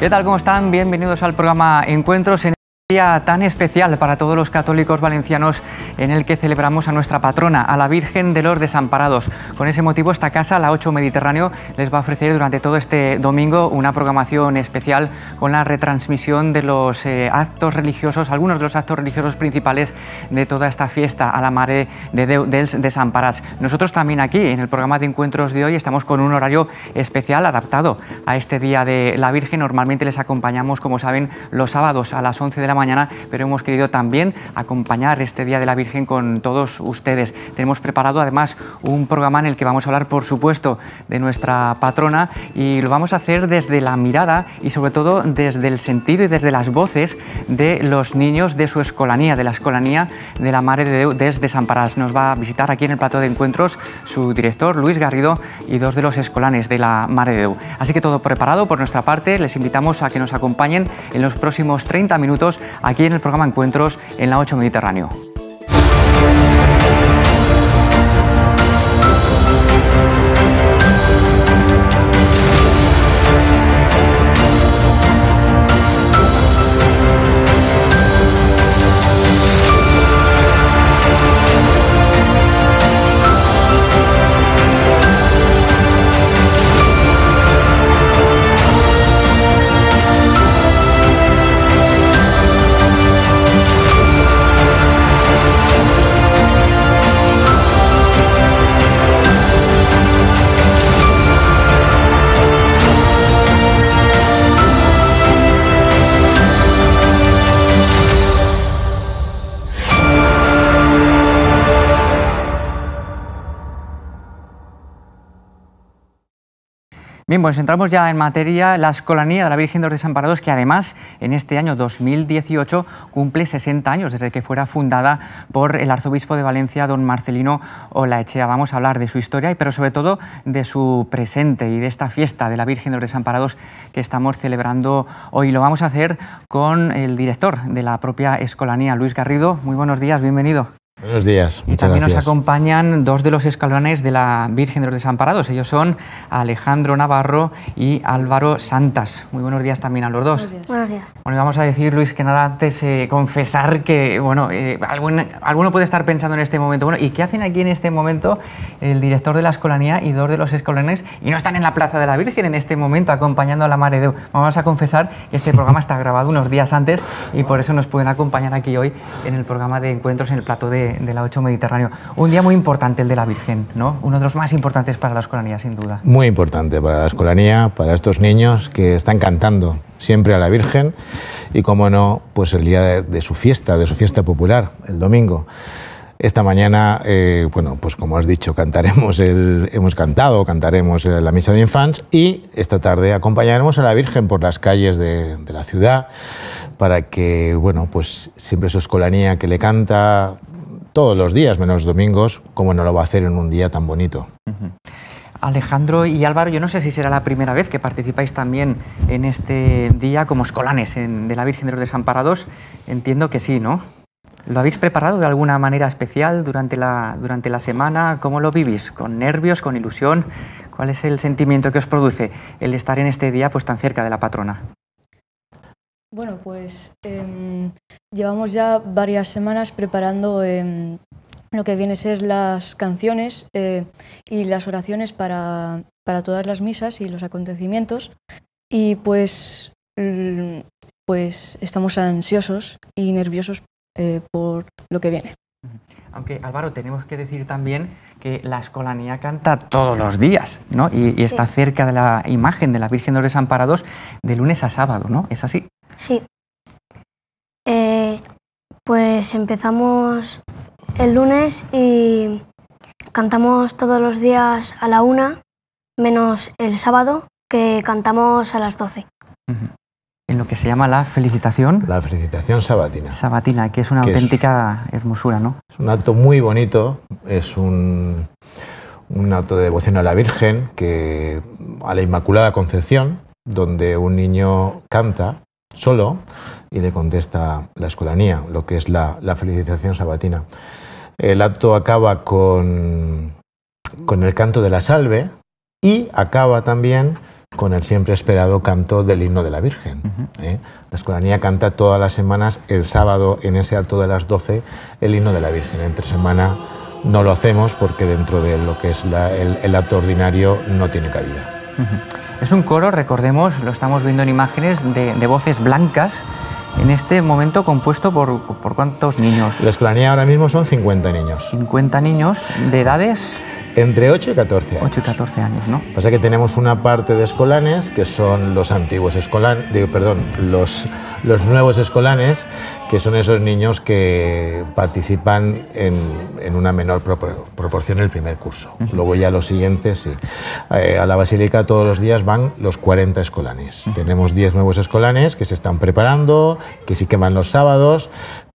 ¿Qué tal? ¿Cómo están? Bienvenidos al programa Encuentros día tan especial para todos los católicos valencianos en el que celebramos a nuestra patrona, a la Virgen de los Desamparados. Con ese motivo, esta casa, la 8 Mediterráneo, les va a ofrecer durante todo este domingo una programación especial con la retransmisión de los eh, actos religiosos, algunos de los actos religiosos principales de toda esta fiesta a la mare de, dels Desamparats. Nosotros también aquí, en el programa de encuentros de hoy, estamos con un horario especial adaptado a este Día de la Virgen. Normalmente les acompañamos, como saben, los sábados a las 11 de la mañana mañana, pero hemos querido también acompañar este Día de la Virgen con todos ustedes. Tenemos preparado además un programa en el que vamos a hablar, por supuesto, de nuestra patrona y lo vamos a hacer desde la mirada y sobre todo desde el sentido y desde las voces de los niños de su escolanía, de la escolanía de la Madre de Deu desde Parás... Nos va a visitar aquí en el plato de encuentros su director, Luis Garrido, y dos de los escolanes de la Mare de Deu. Así que todo preparado por nuestra parte, les invitamos a que nos acompañen en los próximos 30 minutos aquí en el programa Encuentros en la 8 Mediterráneo. Bien, pues entramos ya en materia. La Escolanía de la Virgen de los Desamparados, que además en este año 2018 cumple 60 años desde que fuera fundada por el arzobispo de Valencia, don Marcelino Olaechea. Vamos a hablar de su historia, pero sobre todo de su presente y de esta fiesta de la Virgen de los Desamparados que estamos celebrando hoy. Lo vamos a hacer con el director de la propia Escolanía, Luis Garrido. Muy buenos días, bienvenido. Buenos días. Y también nos acompañan dos de los escalones de la Virgen de los Desamparados. Ellos son Alejandro Navarro y Álvaro Santas. Muy buenos días también a los dos. Buenos días. Buenos días. Bueno, vamos a decir, Luis, que nada antes eh, confesar que, bueno, eh, alguno puede estar pensando en este momento, bueno, ¿y qué hacen aquí en este momento el director de la escolanía y dos de los escalones y no están en la Plaza de la Virgen en este momento acompañando a la Madre de Vamos a confesar que este programa está grabado unos días antes y por eso nos pueden acompañar aquí hoy en el programa de encuentros en el plato de de, la 8 Mediterráneo. Un día muy importante el de la Virgen, ¿no? Uno de los más importantes para la escolanía, sin duda. Muy importante para la escolanía, para estos niños que están cantando siempre a la Virgen y, como no, pues el día de, su fiesta, de su fiesta popular, el domingo. Esta mañana, eh, bueno, pues como has dicho, cantaremos el, hemos cantado, cantaremos la misa de infants y esta tarde acompañaremos a la Virgen por las calles de, de la ciudad para que, bueno, pues siempre su escolanía que le canta, todos los días, menos domingos, como no lo va a hacer en un día tan bonito. Alejandro y Álvaro, yo no sé si será la primera vez que participáis también en este día como escolanes de la Virgen de los Desamparados. Entiendo que sí, ¿no? ¿Lo habéis preparado de alguna manera especial durante la, durante la semana? ¿Cómo lo vivís? ¿Con nervios? ¿Con ilusión? ¿Cuál es el sentimiento que os produce el estar en este día pues, tan cerca de la patrona? Bueno, pues em, llevamos ya varias semanas preparando em, lo que viene a ser las canciones eh, y las oraciones para, todas las misas y los acontecimientos. Y pues, mm, pues estamos ansiosos y nerviosos eh, por lo que viene. Aunque Álvaro, tenemos que decir también que la Escolanía canta todos los días, ¿no? Y, está cerca de la imagen de la Virgen de los Desamparados de lunes a sábado, ¿no? ¿Es así? Sí. Eh, pues empezamos el lunes y cantamos todos los días a la una, menos el sábado, que cantamos a las doce. En lo que se llama la felicitación. La felicitación sabatina. Sabatina, que es una auténtica hermosura, ¿no? Es un acto muy bonito, es un, acto de devoción a la Virgen, que, a la Inmaculada Concepción, donde un niño canta solo y le contesta la escolanía, lo que es la, felicitación sabatina. El acto acaba con, con el canto de la salve y acaba también con el siempre esperado canto del himno de la Virgen. ¿eh? La escolanía canta todas las semanas, el sábado en ese acto de las 12, el himno de la Virgen. Entre semana no lo hacemos porque dentro de lo que es el, acto ordinario no tiene cabida. Es un coro, recordemos, lo estamos viendo en imágenes, de, voces blancas, en este momento compuesto por, cuántos niños. Les planea ahora mismo son 50 niños. 50 niños de edades entre 8 y 14 años. 8 y 14 años, ¿no? Pasa que tenemos una parte de escolanes que son los antiguos escolanes, perdón, los, los nuevos escolanes, que son esos niños que participan en, una menor proporción en el primer curso. Luego ya los siguientes, sí. Eh, a la Basílica todos los días van los 40 escolanes. Tenemos 10 nuevos escolanes que se están preparando, que sí queman los sábados,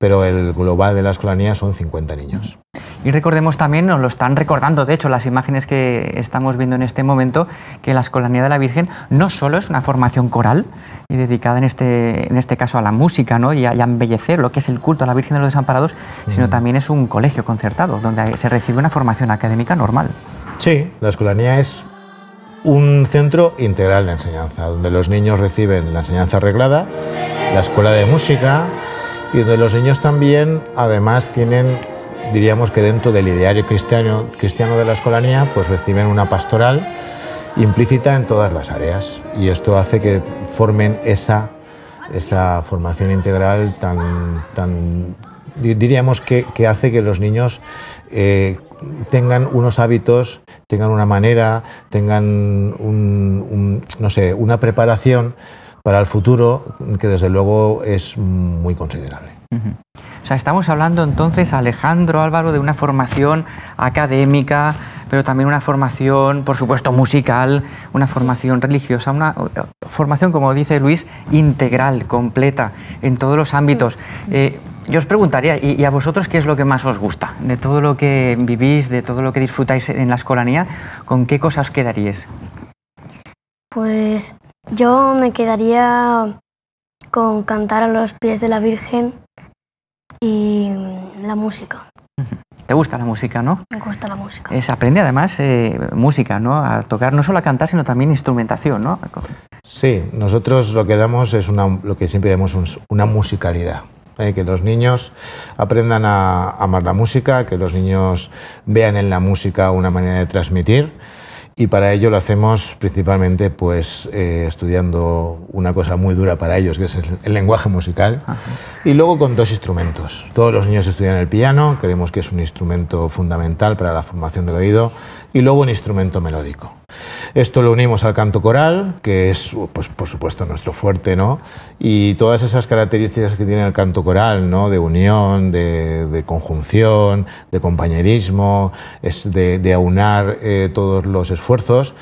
pero el global de la escolanía son 50 niños. Y recordemos también, nos lo están recordando, de hecho, las imágenes que estamos viendo en este momento, que la Escolanía de la Virgen no solo es una formación coral y dedicada en este, en este caso a la música ¿no? y, a, embellecer lo que es el culto a la Virgen de los Desamparados, sino mm. también es un colegio concertado, donde se recibe una formación académica normal. Sí, la Escolanía es un centro integral de enseñanza, donde los niños reciben la enseñanza arreglada, la escuela de música, y donde los niños también, además, tienen, diríamos que dentro del ideario cristiano, cristiano de la escolanía, pues reciben una pastoral implícita en todas las áreas. Y esto hace que formen esa, esa formación integral tan, tan diríamos que, hace que los niños eh, tengan unos hábitos, tengan una manera, tengan no sé, una preparación para el futuro, que desde luego es muy considerable. O sea, estamos hablando entonces, Alejandro Álvaro, de una formación académica, pero también una formación, por supuesto, musical, una formación religiosa, una eh, formación, como dice Luis, integral, completa, en todos los ámbitos. Eh, yo os preguntaría, ¿y, a vosotros qué es lo que más os gusta? De todo lo que vivís, de todo lo que disfrutáis en la escolanía, ¿con qué cosas os quedaríais? Pues yo me quedaría con cantar a los pies de la Virgen y la música. Te gusta la música, ¿no? Me gusta la música. Se aprende además eh, música, ¿no? A tocar, no solo a cantar, sino también instrumentación, ¿no? Sí, nosotros lo que damos es lo que siempre damos una musicalidad. ¿eh? que los niños aprendan a amar la música, que los niños vean en la música una manera de transmitir. Y para ello lo hacemos principalmente pues, eh, estudiando una cosa muy dura para ellos, que es el, lenguaje musical, y luego con dos instrumentos. Todos los niños estudian el piano, creemos que es un instrumento fundamental para la formación del oído, y luego un instrumento melódico. Esto lo unimos al canto coral, que es, pues, por supuesto, nuestro fuerte, ¿no? Y todas esas características que tiene el canto coral, ¿no? De unión, de, conjunción, de compañerismo, es de, aunar eh, todos los esfuerzos,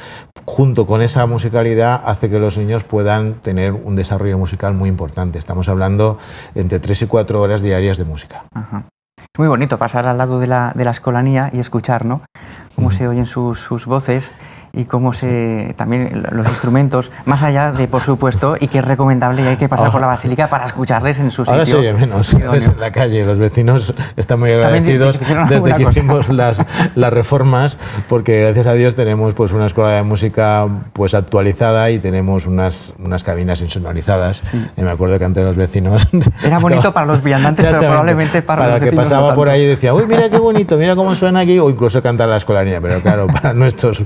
junto con esa musicalidad hace que los niños puedan tener un desarrollo musical muy importante. Estamos hablando entre tres y cuatro horas diarias de música. Es muy bonito pasar al lado de la, de escolanía y escuchar, ¿no? Cómo se oyen sus, sus voces y cómo se también los instrumentos, más allá de por supuesto, y que es recomendable y hay que pasar por la basílica para escucharles en su sitio. Ahora se oye menos, en la calle, los vecinos están muy agradecidos desde que hicimos las, las reformas, porque gracias a Dios tenemos pues una escuela de música pues actualizada y tenemos unas, unas cabinas insonorizadas. Y me acuerdo que antes los vecinos... Era bonito para los viandantes, pero probablemente para, para los que pasaba por ahí y decía, uy, mira qué bonito, mira cómo suena aquí, o incluso cantar la escolaría pero claro, para nuestros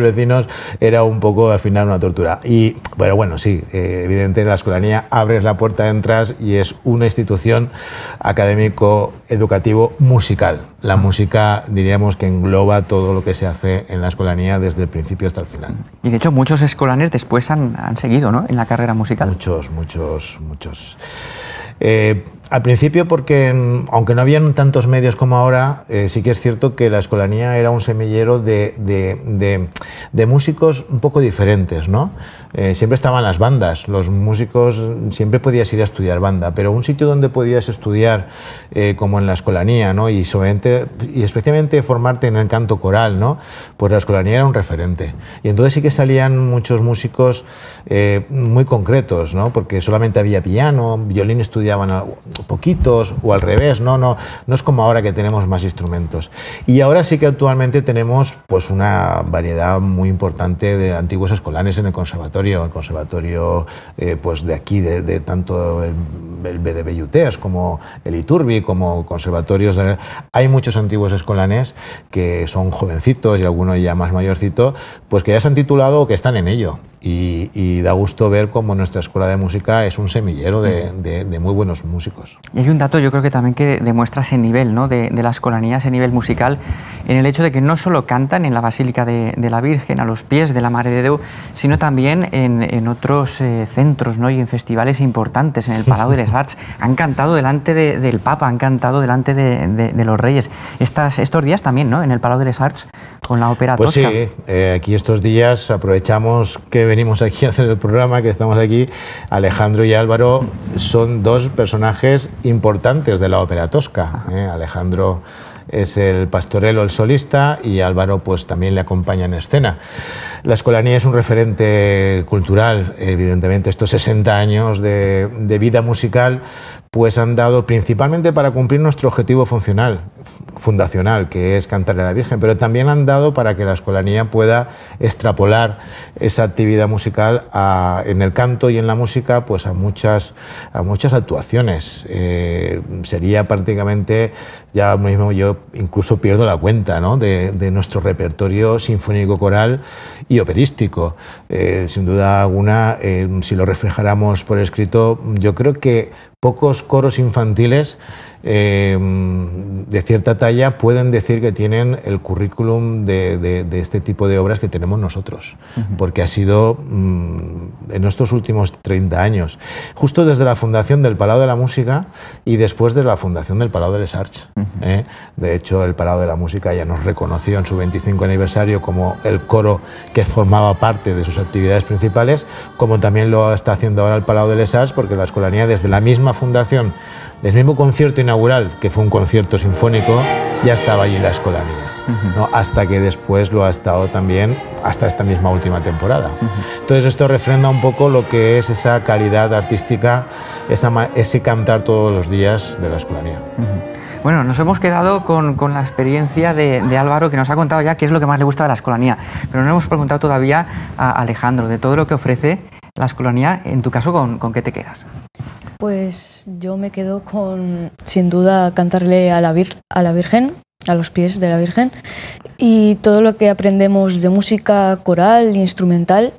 vecinos era un poco al final una tortura. Y, pero bueno, sí, eh, evidente, la escolanía abres la puerta, entras y es una institución académico, educativo, musical. La música diríamos que engloba todo lo que se hace en la escolanía desde el principio hasta el final. Y de hecho muchos escolares después han, seguido ¿no? en la carrera musical. Muchos, muchos, muchos. Eh, al principio, porque mm, aunque no habían tantos medios como ahora, eh, sí que es cierto que la escolanía era un semillero de, músicos un poco diferentes, ¿no? Eh, siempre estaban las bandas, los músicos, mm, siempre podías ir a estudiar banda, pero un sitio donde podías estudiar, eh, como en la escolanía, ¿no? Y, solamente y especialmente formarte en el canto coral, ¿no? Pues la escolanía era un referente. Y entonces sí que salían muchos músicos muy concretos, ¿no? Porque solamente había piano, violín estudiaban poquitos o al revés, no, no, no es como ahora que tenemos más instrumentos. Y ahora sí que actualmente tenemos pues una variedad muy importante de antiguos escolanes en el conservatorio, el conservatorio eh, pues de aquí, de, tanto el, BDB como el Iturbi, como conservatorios. Hay muchos antiguos escolanes que son jovencitos y algunos ya más mayorcitos pues que ya se han titulado o que están en ello. Y, da gusto ver cómo nuestra escuela de música es un semillero de, muy buenos músicos. Y hay un dato yo creo que también que demuestra ese nivel de, las la escolanía, ese nivel musical, en el hecho de que no solo cantan en la Basílica de, la Virgen, a los pies de la Madre de Deu, sino también en, otros eh, centros ¿no? y en festivales importantes, en el Palau de les Arts. Han cantado delante del Papa, han cantado delante de, los reyes. Estas, estos días también, ¿no? en el Palau de les Arts, la pues sí, eh, aquí estos días aprovechamos que venimos aquí a hacer el programa, que estamos aquí. Alejandro y Álvaro son dos personajes importantes de la ópera tosca. Eh. Alejandro es el pastorelo, el solista, y Álvaro pues también le acompaña en escena. La Escolanía es un referente cultural, evidentemente estos 60 años de, vida musical pues han dado principalmente para cumplir nuestro objetivo funcional, fundacional, que es cantarle a la Virgen, pero también han dado para que la escolanía pueda extrapolar esa actividad musical en el canto y en la música pues a muchas, a muchas actuaciones. Eh, sería prácticamente, ya mismo yo incluso pierdo la cuenta ¿no? de, nuestro repertorio sinfónico coral y operístico. Eh, sin duda alguna, eh, si lo reflejáramos por escrito, yo creo que pocos coros infantiles em, de cierta talla pueden decir que tienen el currículum de, este tipo de obras que tenemos nosotros, porque ha sido mm, en estos últimos 30 años, justo desde la fundación del Palau de la Música y después de la fundación del Palau de Les Arts. ¿eh? De hecho, el Palau de la Música ya nos reconoció en su 25 aniversario como el coro que formaba parte de sus actividades principales, como también lo está haciendo ahora el Palau de Les Arts, porque la escolanía desde la misma fundación, del mismo concierto inaugural, que fue un concierto sinfónico, ya estaba allí la escolanía. ¿no? Hasta que después lo ha estado también hasta esta misma última temporada. Entonces esto refrenda un poco lo que es esa calidad artística, esa, ese cantar todos los días de la escolanía. Bueno, nos hemos quedado con, con la experiencia de, de, Álvaro, que nos ha contado ya qué es lo que más le gusta de la escolanía, pero no hemos preguntado todavía a Alejandro de todo lo que ofrece la Escolonía, en tu caso, ¿con, qué te quedas? Pues yo me quedo con, sin duda, cantarle a la, vir, a la Virgen, a los pies de la Virgen, y todo lo que aprendemos de música coral, instrumental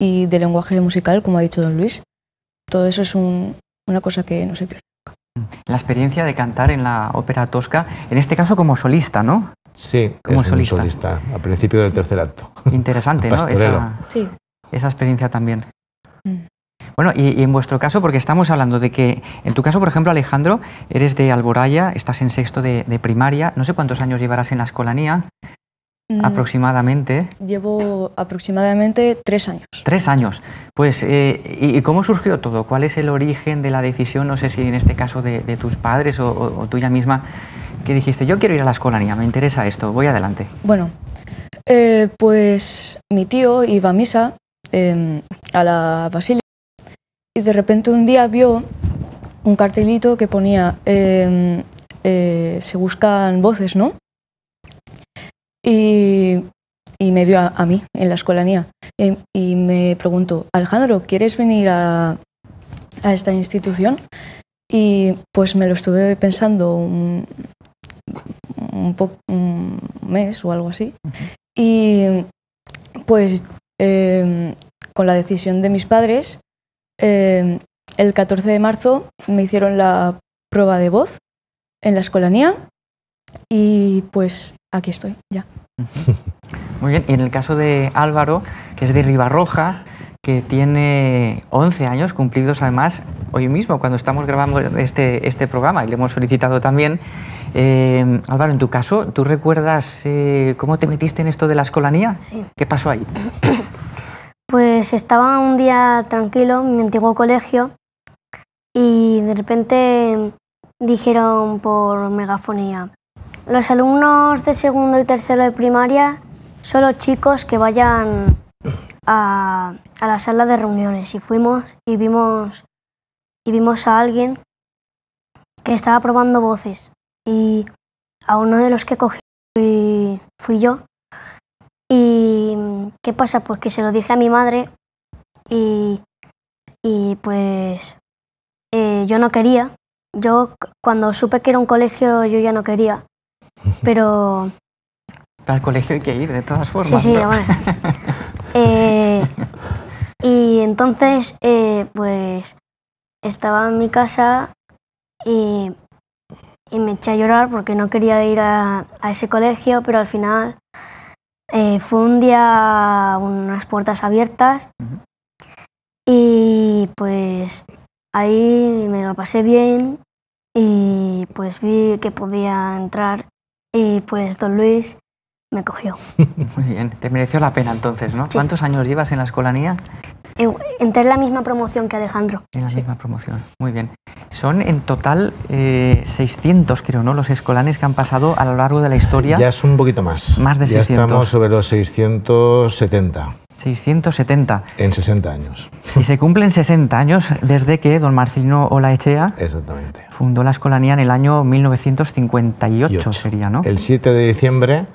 y de lenguaje musical, como ha dicho don Luis. Todo eso es una cosa que no se pierde. Mm. La experiencia de cantar en la ópera tosca, en este caso como solista, ¿no? Sí, como solista. al principio del tercer acto. Interesante, ¿no? Esa, sí. esa experiencia también. Bueno, y, en vuestro caso, porque estamos hablando de que, en tu caso, por ejemplo, Alejandro, eres de Alboraya, estás en sexto de, primaria, no sé cuántos años llevarás en la escolanía, mm. aproximadamente. Llevo aproximadamente tres años. Tres años. Pues, eh, ¿y cómo surgió todo? ¿Cuál es el origen de la decisión, no sé si en este caso de, tus padres o, tuya misma, que dijiste, yo quiero ir a la escolanía, me interesa esto, voy adelante? Bueno, eh, pues mi tío iba a misa em, a la Basílica y de repente un día vio un cartelito que ponía, em, eh, se buscan voces, ¿no? Y, me vio a, mí, en la escuelanía. y, y me preguntó, Alejandro, ¿quieres venir a, esta institución? Y pues me lo estuve pensando un, un, un mes o algo así. Y pues em, con la decisión de mis padres Em, el 14 de marzo me hicieron la prueba de voz en la escolanía y pues aquí estoy, ya. Muy bien, y en el caso de Álvaro, que es de Ribarroja, que tiene 11 años cumplidos además hoy mismo, cuando estamos grabando este, este programa, y le hemos solicitado también. Em, Álvaro, en tu caso, ¿tú recuerdas eh, cómo te metiste en esto de la escolanía? Sí. ¿Qué pasó ahí? estaba un día tranquilo en mi antiguo colegio y de repente dijeron por megafonía, los alumnos de segundo y tercero de primaria son los chicos que vayan a, la sala de reuniones y fuimos y vimos, y vimos a alguien que estaba probando voces y a uno de los que cogí fui yo y ¿qué pasa? Pues que se lo dije a mi madre y, y pues eh, yo no quería. Yo cuando supe que era un colegio yo ya no quería, pero... Al colegio hay que ir, de todas formas. Sí, sí, bueno. Eh, y entonces, eh, pues, estaba en mi casa y, y, me eché a llorar porque no quería ir a, a ese colegio, pero al final eh, fue un día unas puertas abiertas y pues ahí me lo pasé bien y pues vi que podía entrar y pues don Luis me cogió. Muy bien, te mereció la pena entonces, ¿no? ¿Cuántos años llevas en la escolanía? Eh, Entré en la misma promoción que Alejandro. En la misma promoción, muy bien. Son en total 600, eh, creo, ¿no? Los escolanes que han pasado a lo largo de la historia. Ya es un poquito más. Más de ya 600. Ya estamos sobre los 670. 670. En 60 años. Y se cumplen 60 años desde que don Marcelino Olaechea Exactamente. fundó la Escolanía en el año 1958, sería, ¿no? El 7 de diciembre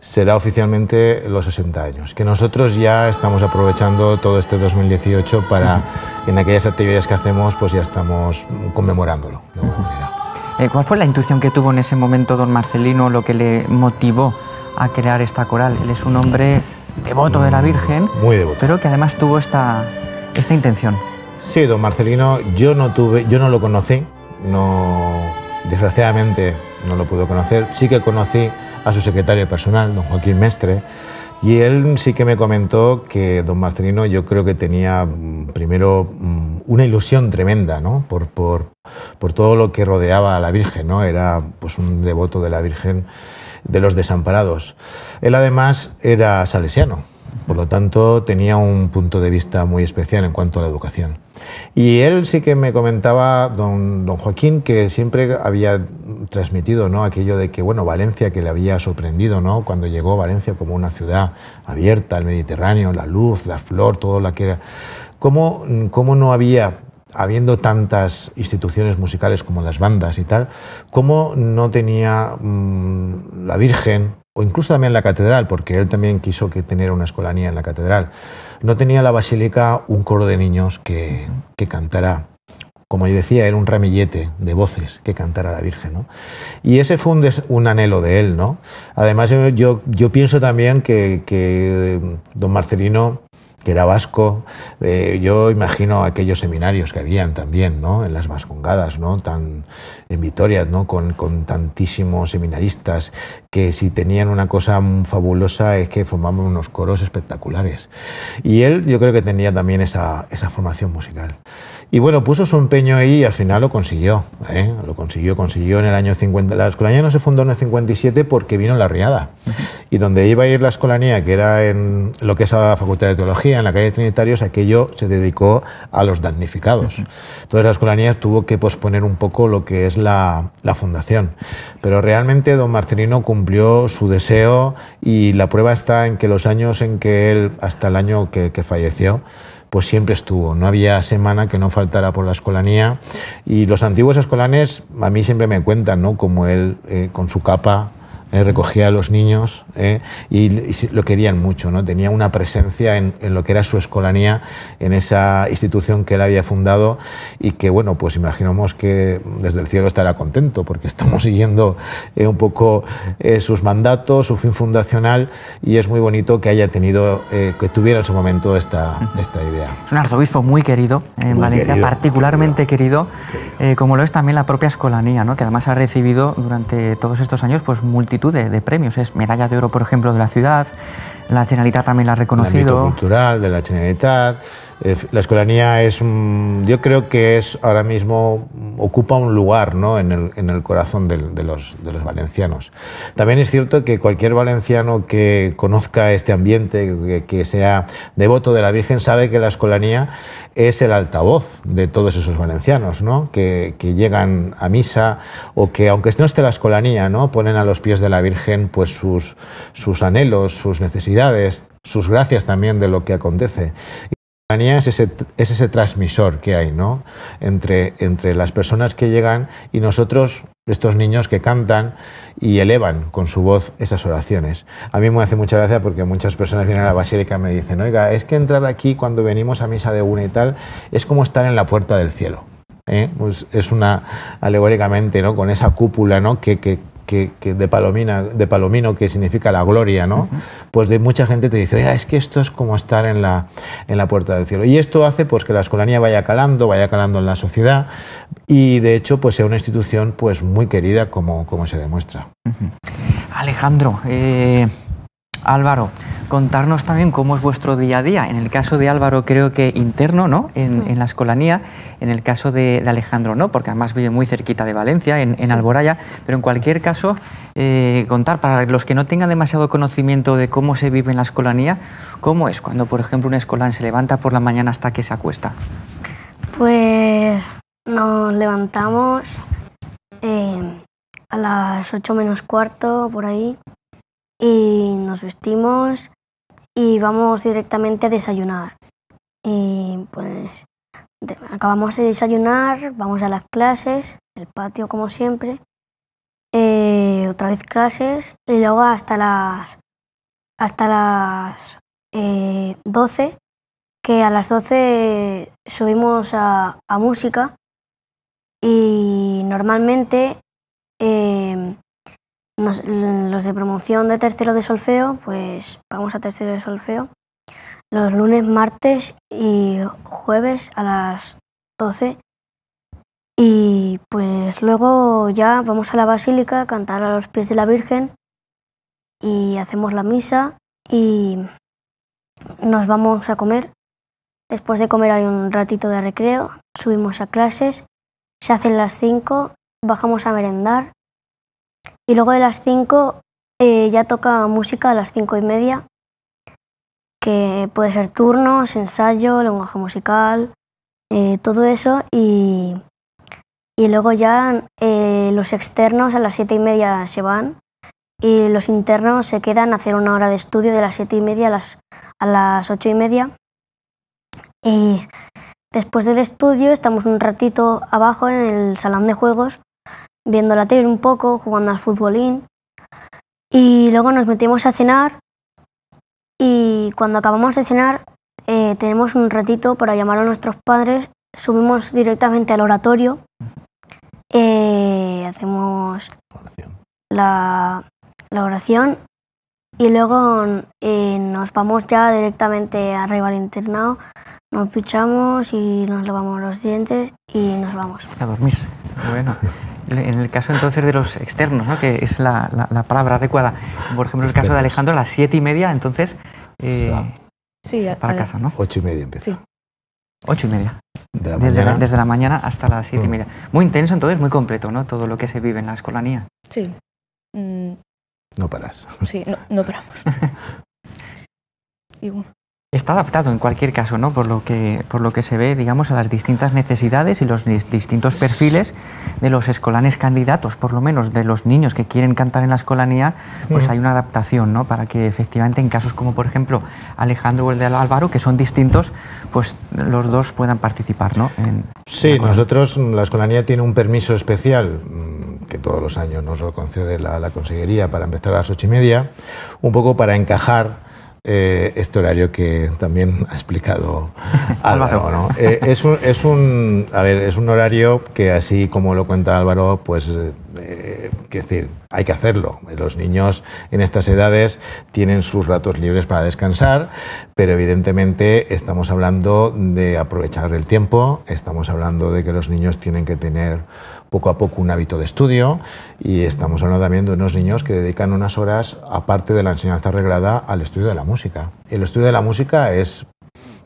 será oficialmente los 60 años, que nosotros ya estamos aprovechando todo este 2018 para, en aquellas actividades que hacemos, pues ya estamos conmemorándolo de manera. Eh, ¿Cuál fue la intuición que tuvo en ese momento don Marcelino, lo que le motivó a crear esta coral? Él es un hombre devoto de la mm, Virgen, Muy devoto. pero que además tuvo esta, esta intención. Sí, don Marcelino, yo no, tuve, yo no lo conocí, no, desgraciadamente no lo pude conocer, sí que conocí a su secretario personal, don Joaquín Mestre, y él sí que me comentó que don Marcelino yo creo que tenía mm, primero mm, una ilusión tremenda ¿no? por, por todo lo que rodeaba a la Virgen, ¿no? era pues, un devoto de la Virgen de los desamparados. Él además era salesiano, por lo tanto tenía un punto de vista muy especial en cuanto a la educación. Y él sí que me comentaba, don, don Joaquín, que siempre había transmitido aquello de que, bueno, Valencia, que le había sorprendido, ¿no? cuando llegó Valencia como una ciudad abierta al Mediterráneo, la luz, la flor, todo lo que era. ¿Cómo, no había habiendo tantas instituciones musicales como las bandas y tal, ¿cómo no tenía mm, la Virgen o incluso también la catedral, porque él también quiso que tener una escolanía en la catedral. No tenía la basílica un coro de niños que, que cantara. Como yo decía, era un ramillete de voces que cantara la Virgen. Y ese fue un, un, anhelo de él. ¿no? Además, yo, yo pienso también que, que eh, don Marcelino que era vasco. Eh, yo imagino aquellos seminarios que habían también ¿no? en las vascongadas, ¿no? Tan, en Vitoria, ¿no? con, tantísimos seminaristas, que si tenían una cosa fabulosa es que formaban unos coros espectaculares. Y él yo creo que tenía también esa, formación musical. Y bueno, puso su empeño ahí y al final lo consiguió. ¿eh? Lo consiguió, consiguió en el año 50. La escolanía no se fundó en el 57 porque vino la riada. Y donde iba a ir la escolanía, que era en lo que es ahora la Facultad de Teología, en la calle Trinitarios, aquello se dedicó a los damnificados. Entonces la escolanía tuvo que posponer un poco lo que es la, fundación. Pero realmente don Marcelino cumplió su deseo y la prueba está en que los años en que él, hasta el año que, falleció, pues siempre estuvo. No había semana que no faltara por la escolanía. Y los antiguos escolanes a mí siempre me cuentan, ¿no? Como él eh, con su capa eh, recogía a los niños eh, y, lo querían mucho, ¿no? tenía una presencia en, lo que era su escolanía, en esa institución que él había fundado y que, bueno, pues imaginamos que desde el cielo estará contento porque estamos siguiendo eh, un poco sus mandatos, su fin fundacional y es muy bonito que haya tenido, que tuviera en su momento esta, esta idea. Es un arzobispo muy querido en Valencia, particularmente querido, como lo es también la propia escolanía, que además ha recibido durante todos estos años pues multitud de, premios. Es medalla de oro, por ejemplo, de la ciudad. La Generalitat también la ha reconocido. El cultural de la Generalitat. Eh, la escolanía es, mm, yo creo que es ahora mismo mm, ocupa un lugar ¿no? en, el, corazón de, los, valencianos. También es cierto que cualquier valenciano que conozca este ambiente, que, sea devoto de la Virgen, sabe que la escolanía es el altavoz de todos esos valencianos, que, llegan a misa o que, aunque no esté la escolanía, ponen a los pies de la Virgen pues, sus anhelos, sus necesidades, sus gracias también de lo que acontece es ese, es ese transmisor que hay ¿no? entre, entre las personas que llegan y nosotros, estos niños que cantan y elevan con su voz esas oraciones. A mí me hace mucha gracia porque muchas personas vienen a la basílica y me dicen, oiga, es que entrar aquí cuando venimos a misa de una y tal es como estar en la puerta del cielo. ¿eh? Pues es una, alegóricamente, ¿no? con esa cúpula ¿no? que, que que, de, palomina, de palomino, que significa la gloria, ¿no? Pues de mucha gente te dice, oye, es que esto es como estar en la, en la puerta del cielo. Y esto hace pues, que la escolanía vaya calando, vaya calando en la sociedad y de hecho pues, sea una institución pues, muy querida como, como se demuestra. Alejandro, eh, Álvaro, contarnos también cómo es vuestro día a día. En el caso de Álvaro, creo que interno, ¿no? En, la escolanía. En el caso de, Alejandro, no, porque además vive muy cerquita de Valencia, en, Alboraya. Pero en cualquier caso, eh, contar para los que no tengan demasiado conocimiento de cómo se vive en la escolanía, ¿cómo es cuando, por ejemplo, un escolán se levanta por la mañana hasta que se acuesta? Pues nos levantamos eh, a las 8 menos cuarto, por ahí y nos vestimos y vamos directamente a desayunar. Y pues acabamos de desayunar, vamos a las clases, el patio como siempre, eh, otra vez clases y luego hasta las hasta las 12, eh, que a las 12 subimos a, música y normalmente eh, los de promoción de tercero de solfeo, pues vamos a tercero de solfeo los lunes, martes y jueves a las 12. Y pues luego ya vamos a la basílica a cantar a los pies de la Virgen y hacemos la misa y nos vamos a comer. Después de comer hay un ratito de recreo, subimos a clases, se hacen las 5, bajamos a merendar y luego de las 5 eh, ya toca música a las 5 y media, que puede ser turnos, ensayo, lenguaje musical, eh, todo eso. Y, luego ya eh, los externos a las 7 y media se van y los internos se quedan a hacer una hora de estudio de las 7 y media a las, a las 8 y media. Y después del estudio estamos un ratito abajo en el salón de juegos viendo la tele un poco, jugando al futbolín. Y luego nos metimos a cenar y cuando acabamos de cenar eh, tenemos un ratito para llamar a nuestros padres, subimos directamente al oratorio, eh, hacemos La, oración y luego eh, nos vamos ya directamente arriba al internado, nos fichamos y nos lavamos los dientes y nos vamos. A dormir. Bueno, en el caso entonces de los externos, ¿no? que es la, palabra adecuada, por ejemplo, el caso de Alejandro, a las siete y media, entonces, eh, para casa, ¿no? Ocho y media empieza. Sí. Ocho y media. desde, la, mañana hasta las siete y mm. media. Muy intenso entonces, muy completo, ¿no? Todo lo que se vive en la escolanía. Sí. Mm. No paras. Sí, no, no paramos. y bueno. Está adaptado en cualquier caso, ¿no? Por lo que, por lo que se ve, digamos, a las distintas necesidades y los distintos perfiles de los escolanes candidatos, por lo menos de los niños que quieren cantar en la escolanía, pues mm. hay una adaptación, ¿no? Para que efectivamente en casos como, por ejemplo, Alejandro o el de Álvaro, que son distintos, pues los dos puedan participar, ¿no? En sí, nosotros, mm, la escolanía tiene un permiso especial mm, que todos los años nos lo concede la, la para empezar a las ocho y media, un poco para encajar eh, este horario que también ha explicado Álvaro. es, un, horario que así como lo cuenta Álvaro, pues eh, decir, hay que hacerlo. Los niños en estas edades tienen sus ratos libres para descansar, pero evidentemente estamos hablando de aprovechar el tiempo, estamos hablando de que los niños tienen que tener poco a poco un hábito de estudio y estamos hablando también de unos niños que dedican unas horas, aparte de la enseñanza reglada, al estudio de la música. El estudio de la música es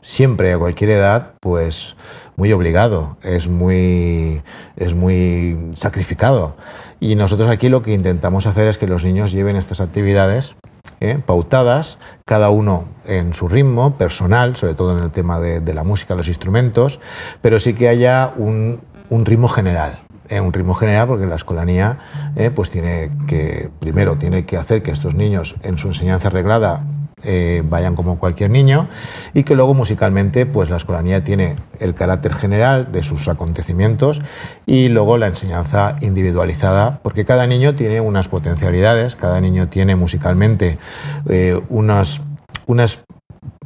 siempre, a cualquier edad, pues muy obligado, es muy, es muy sacrificado. Y nosotros aquí lo que intentamos hacer es que los niños lleven estas actividades ¿eh? pautadas, cada uno en su ritmo personal, sobre todo en el tema de, la música, los instrumentos, pero sí que haya un ritmo general en un ritmo general, porque la escolanía eh, pues tiene que, primero, tiene que hacer que estos niños en su enseñanza reglada eh, vayan como cualquier niño y que luego musicalmente pues la escolanía tiene el carácter general de sus acontecimientos y luego la enseñanza individualizada porque cada niño tiene unas potencialidades, cada niño tiene musicalmente eh, unas, unas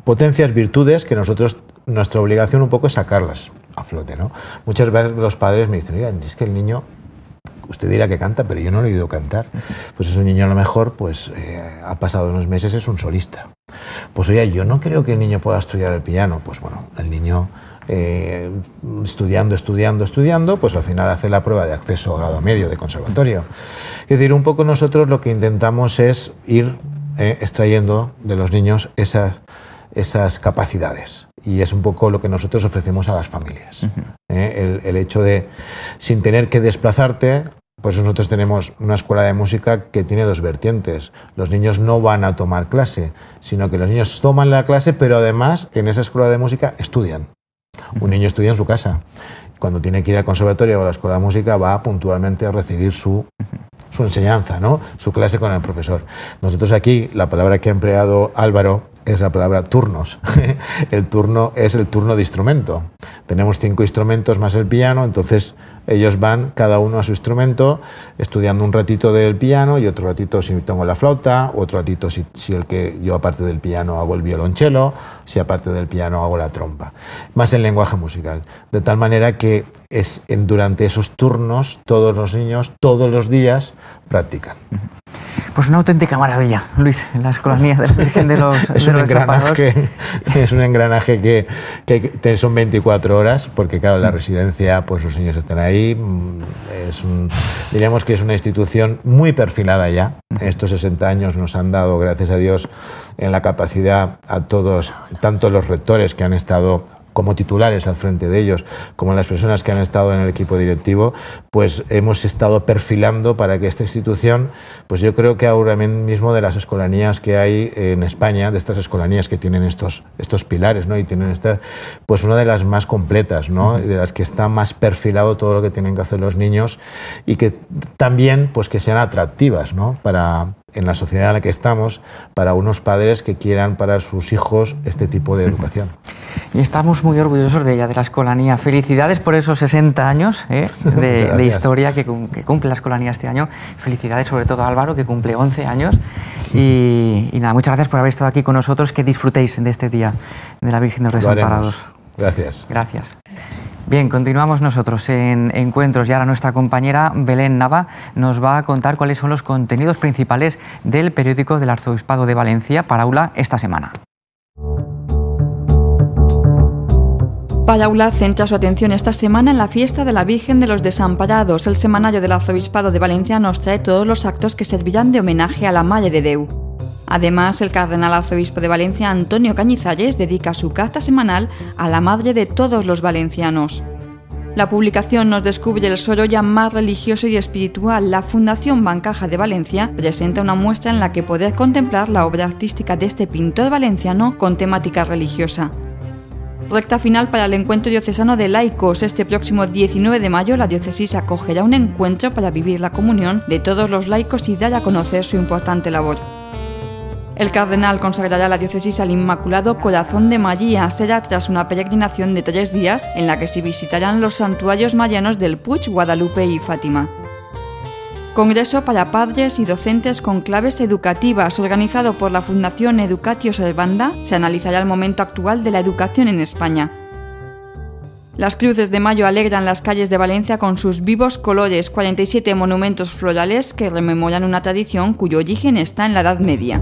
potencias virtudes que nosotros nuestra obligación un poco es sacarlas a flote. ¿no? Muchas veces los padres me dicen, oiga, es que el niño usted dirá que canta, pero yo no lo he oído cantar. Pues un niño a lo mejor pues, eh, ha pasado unos meses, es un solista. Pues oye, yo no creo que el niño pueda estudiar el piano. Pues bueno, el niño eh, estudiando, estudiando, estudiando, pues al final hace la prueba de acceso a grado medio de conservatorio. Es decir, un poco nosotros lo que intentamos es ir eh, extrayendo de los niños esas capacidades. Y es un poco lo que nosotros ofrecemos a las familias. ¿eh? el, hecho de, sin tener que desplazarte, pues nosotros tenemos una escuela de música que tiene dos vertientes. Los niños no van a tomar clase, sino que los niños toman la clase, pero además en esa escuela de música estudian. Un niño estudia en su casa. Cuando tiene que ir al conservatorio o a la escuela de música va puntualmente a recibir su, enseñanza, ¿no? su clase con el profesor. Nosotros aquí, la palabra que ha empleado Álvaro es la palabra turnos. el turno es el turno de instrumento. Tenemos cinco instrumentos más el piano, entonces ellos van cada uno a su instrumento, estudiando un ratito del piano y otro ratito si tengo la flauta, otro ratito si, si el que yo aparte del piano hago el violonchelo, si aparte del piano hago la trompa, más el lenguaje musical. De tal manera que es, durante esos turnos todos los niños, todos los días, practican. Pues una auténtica maravilla, Luis, en las colonias de la Virgen de los es un engranaje, Es un engranaje que, son 24 horas, porque claro, la residencia, pues los señores están ahí. Mm, diríamos que es una institución muy perfilada ya. Estos 60 años nos han dado, gracias a Dios, en la capacidad a todos, tanto los rectores que han estado como titulares al frente de ellos, como las personas que han estado en el equipo directivo, pues hemos estado perfilando para que esta institución, pues yo creo que ahora mismo de las escolanías que hay en España, de estas escolanías que tienen estos, estos pilares, ¿no? Y tienen pues una de las más completas, ¿no? De las que está más perfilado todo lo que tienen que hacer los niños y que también, pues que sean atractivas, ¿no? Para, en la sociedad en la que estamos para unos padres que quieran para sus hijos este tipo de educación. Y estamos muy orgullosos de ella, de la Escolanía. Felicidades por esos 60 años ¿eh? de, historia que, cumple la Escolanía este año. Felicidades sobre todo a Álvaro, que cumple 11 años. Y, nada, muchas gracias por haber estado aquí con nosotros. Que disfrutéis de este día de la Virgen de los Desamparados. Gracias. Gracias. Bien, continuamos nosotros en Encuentros y ahora nuestra compañera Belén Nava nos va a contar cuáles son los contenidos principales del periódico del Arzobispado de Valencia, Paraula, esta semana. Paraula centra su atención esta semana en la fiesta de la Virgen de los Desamparados. El semanario del Arzobispado de Valencia nos trae todos los actos que servirán de homenaje a la Madre de Deu. Además, el cardenal arzobispo de Valencia, Antonio Cañizalles, dedica su carta semanal a la madre de todos los valencianos. La publicación nos descubre el ya más religioso y espiritual. La Fundación Bancaja de Valencia presenta una muestra en la que poder contemplar la obra artística de este pintor valenciano con temática religiosa. Recta final para el encuentro diocesano de laicos. Este próximo 19 de mayo la diócesis acogerá un encuentro para vivir la comunión de todos los laicos y dar a conocer su importante labor. El cardenal consagrará la diócesis al Inmaculado Corazón de María. Será tras una peregrinación de tres días en la que se visitarán los santuarios mayanos del Puig, Guadalupe y Fátima. Congreso para padres y docentes con claves educativas organizado por la Fundación Educatio Servanda se analizará el momento actual de la educación en España. Las cruces de mayo alegran las calles de Valencia con sus vivos colores, 47 monumentos florales que rememoran una tradición cuyo origen está en la Edad Media.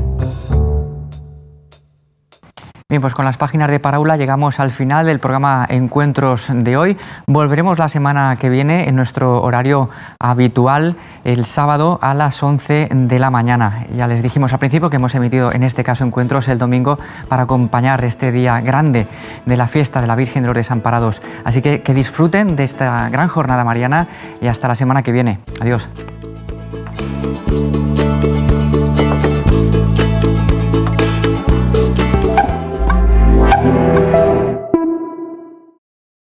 Bien, pues con las páginas de Paraula llegamos al final del programa Encuentros de hoy. Volveremos la semana que viene en nuestro horario habitual, el sábado a las 11 de la mañana. Ya les dijimos al principio que hemos emitido en este caso encuentros el domingo para acompañar este día grande de la fiesta de la Virgen de los Desamparados. Así que que disfruten de esta gran jornada mariana y hasta la semana que viene. Adiós.